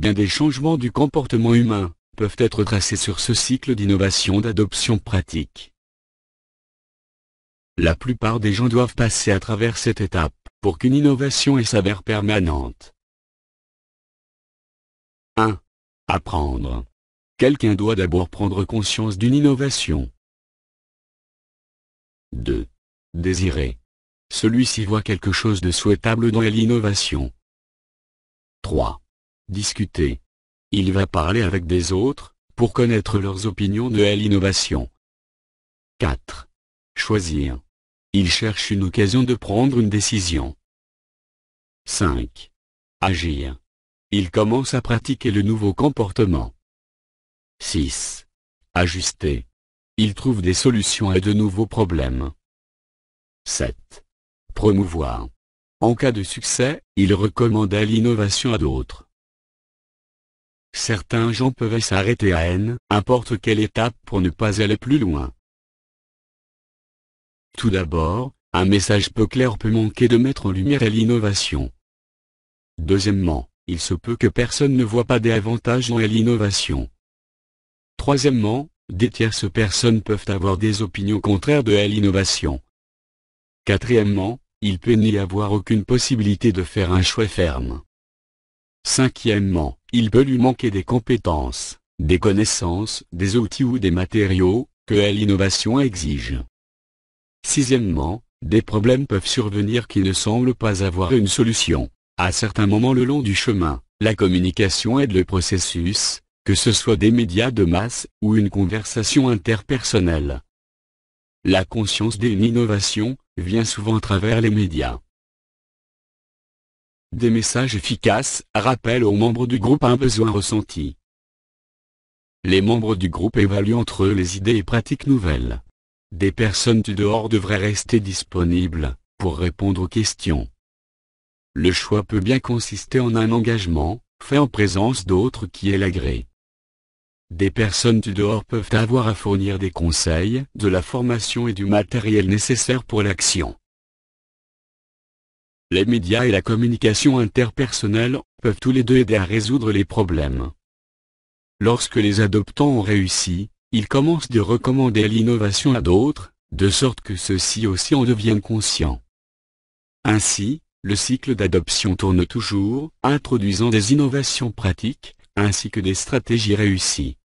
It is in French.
Bien des changements du comportement humain peuvent être tracés sur ce cycle d'innovation d'adoption pratique. La plupart des gens doivent passer à travers cette étape pour qu'une innovation sa s'avère permanente. 1. Apprendre. Quelqu'un doit d'abord prendre conscience d'une innovation. 2. Désirer. Celui-ci voit quelque chose de souhaitable dans l'innovation. 3 discuter. Il va parler avec des autres, pour connaître leurs opinions de l'innovation. 4. Choisir. Il cherche une occasion de prendre une décision. 5. Agir. Il commence à pratiquer le nouveau comportement. 6. Ajuster. Il trouve des solutions à de nouveaux problèmes. 7. Promouvoir. En cas de succès, il recommande l'innovation à d'autres. Certains gens peuvent s'arrêter à N, importe quelle étape pour ne pas aller plus loin. Tout d'abord, un message peu clair peut manquer de mettre en lumière l'innovation. Deuxièmement, il se peut que personne ne voit pas des avantages en l'innovation. Troisièmement, des tierces personnes peuvent avoir des opinions contraires de l'innovation. Quatrièmement, il peut n'y avoir aucune possibilité de faire un choix ferme. Cinquièmement, il peut lui manquer des compétences, des connaissances, des outils ou des matériaux, que l'innovation exige. Sixièmement, des problèmes peuvent survenir qui ne semblent pas avoir une solution. À certains moments le long du chemin, la communication aide le processus, que ce soit des médias de masse, ou une conversation interpersonnelle. La conscience d'une innovation, vient souvent à travers les médias. Des messages efficaces, rappellent aux membres du groupe un besoin ressenti. Les membres du groupe évaluent entre eux les idées et pratiques nouvelles. Des personnes du dehors devraient rester disponibles, pour répondre aux questions. Le choix peut bien consister en un engagement, fait en présence d'autres qui est l'agré. Des personnes du dehors peuvent avoir à fournir des conseils, de la formation et du matériel nécessaire pour l'action les médias et la communication interpersonnelle peuvent tous les deux aider à résoudre les problèmes. Lorsque les adoptants ont réussi, ils commencent de recommander l'innovation à d'autres, de sorte que ceux-ci aussi en deviennent conscients. Ainsi, le cycle d'adoption tourne toujours, introduisant des innovations pratiques, ainsi que des stratégies réussies.